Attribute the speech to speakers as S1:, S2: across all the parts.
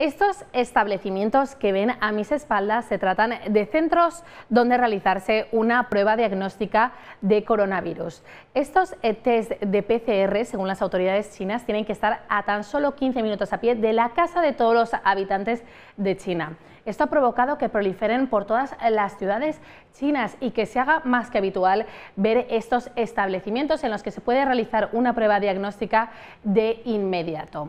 S1: Estos establecimientos que ven a mis espaldas se tratan de centros donde realizarse una prueba diagnóstica de coronavirus. Estos eh, test de PCR, según las autoridades chinas, tienen que estar a tan solo 15 minutos a pie de la casa de todos los habitantes de China. Esto ha provocado que proliferen por todas las ciudades chinas y que se haga más que habitual ver estos establecimientos en los que se puede realizar una prueba diagnóstica de inmediato.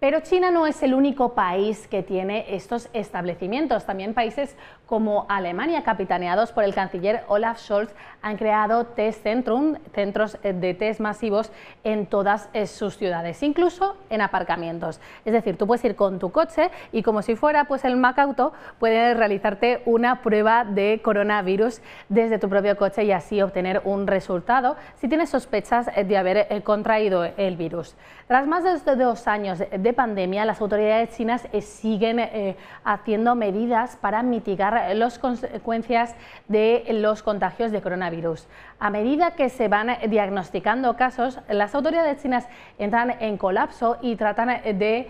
S1: Pero China no es el único país que tiene estos establecimientos. También países como Alemania, capitaneados por el canciller Olaf Scholz, han creado test centrum, centros eh, de test masivos en todas eh, sus ciudades, incluso en aparcamientos. Es decir, tú puedes ir con tu coche y como si fuera pues el Macauto, puedes realizarte una prueba de coronavirus desde tu propio coche y así obtener un resultado si tienes sospechas eh, de haber contraído el virus. Tras más de dos años de pandemia, las autoridades chinas eh, siguen eh, haciendo medidas para mitigar eh, las consecuencias de los contagios de coronavirus. A medida que se van diagnosticando casos, las autoridades chinas entran en colapso y tratan de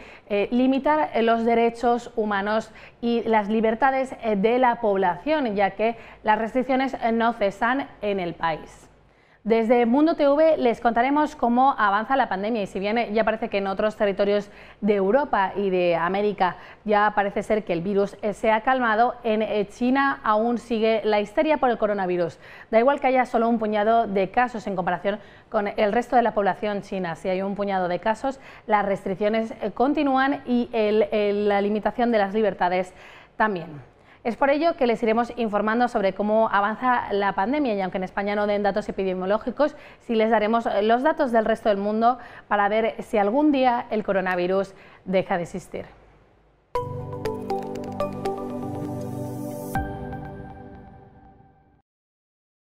S1: limitar los derechos humanos y las libertades de la población, ya que las restricciones no cesan en el país. Desde Mundo TV les contaremos cómo avanza la pandemia y si bien ya parece que en otros territorios de Europa y de América ya parece ser que el virus se ha calmado, en eh, China aún sigue la histeria por el coronavirus. Da igual que haya solo un puñado de casos en comparación con el resto de la población china. Si hay un puñado de casos, las restricciones eh, continúan y la limitación de las libertades también. Es por ello que les iremos informando sobre cómo avanza la pandemia y aunque en España no den datos epidemiológicos, sí les daremos eh, los datos del resto del mundo para ver si algún día el coronavirus deja de existir.